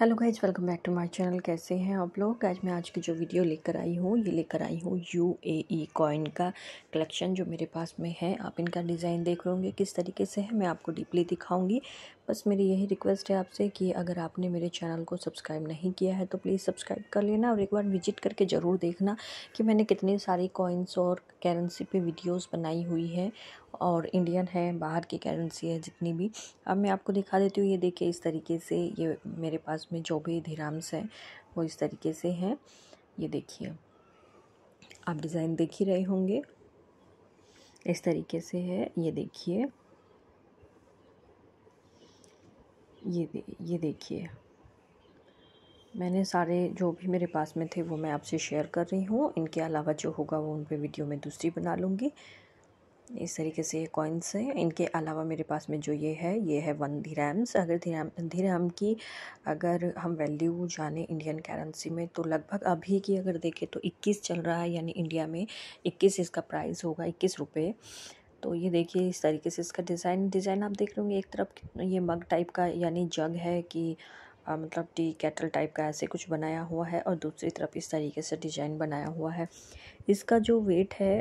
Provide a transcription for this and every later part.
hello guys welcome back to my channel कैसे हैं आप लोग आज मैं आज की जो वीडियो लेकर आई हूँ ये लेकर आई हूँ यू ए ई कॉइन का कलेक्शन जो मेरे पास में है आप इनका डिज़ाइन देख रहे होंगे किस तरीके से है मैं आपको डीपली दिखाऊंगी बस मेरी यही रिक्वेस्ट है आपसे कि अगर आपने मेरे चैनल को सब्सक्राइब नहीं किया है तो प्लीज़ सब्सक्राइब कर लेना और एक बार विजिट करके ज़रूर देखना कि मैंने कितनी सारी कॉइन्स और करेंसी पे वीडियोस बनाई हुई है और इंडियन है बाहर की करेंसी है जितनी भी अब मैं आपको दिखा देती हूँ ये देखिए इस तरीके से ये मेरे पास में जो भी धीराम्स हैं वो इस तरीके से हैं ये देखिए आप डिज़ाइन देख ही रहे होंगे इस तरीके से है ये देखिए ये दे, ये देखिए मैंने सारे जो भी मेरे पास में थे वो मैं आपसे शेयर कर रही हूँ इनके अलावा जो होगा वो उन पर वीडियो में दूसरी बना लूँगी इस तरीके से ये कॉइन्स हैं इनके अलावा मेरे पास में जो ये है ये है वन रैम्स अगर धीरे धीराम की अगर हम वैल्यू जाने इंडियन करेंसी में तो लगभग अभी की अगर देखें तो 21 चल रहा है यानी इंडिया में 21 इसका प्राइस होगा इक्कीस रुपये तो ये देखिए इस तरीके से इसका डिज़ाइन डिज़ाइन आप देख रहे होंगे एक तरफ ये मग टाइप का यानी जग है कि आ, मतलब टी कैटल टाइप का ऐसे कुछ बनाया हुआ है और दूसरी तरफ इस तरीके से डिज़ाइन बनाया हुआ है इसका जो वेट है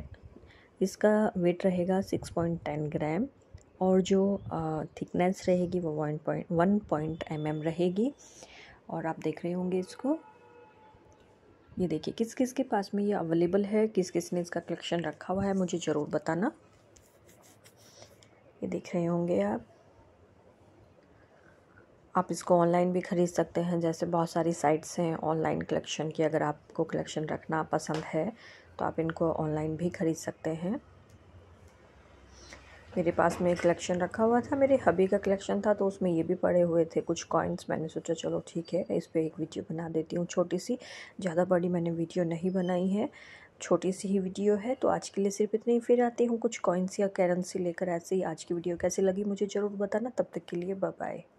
इसका वेट रहेगा सिक्स पॉइंट टेन ग्राम और जो थिकनेस रहेगी वो one point one point M M रहेगी और आप देख रहे होंगे इसको ये देखिए किस किस के पास में ये अवेलेबल है किस किस ने इसका कलेक्शन रखा हुआ है मुझे ज़रूर बताना ये देख रहे होंगे आप आप इसको ऑनलाइन भी ख़रीद सकते हैं जैसे बहुत सारी साइट्स हैं ऑनलाइन कलेक्शन की अगर आपको कलेक्शन रखना पसंद है तो आप इनको ऑनलाइन भी ख़रीद सकते हैं मेरे पास में कलेक्शन रखा हुआ था मेरे हबी का कलेक्शन था तो उसमें ये भी पड़े हुए थे कुछ कॉइन्स मैंने सोचा चलो ठीक है इस पर एक वीडियो बना देती हूँ छोटी सी ज़्यादा बड़ी मैंने वीडियो नहीं बनाई है छोटी सी ही वीडियो है तो आज के लिए सिर्फ इतनी ही फिर आती हूँ कुछ कॉइन्स या करेंसी लेकर ऐसे ही आज की वीडियो कैसी लगी मुझे ज़रूर बताना तब तक के लिए बाय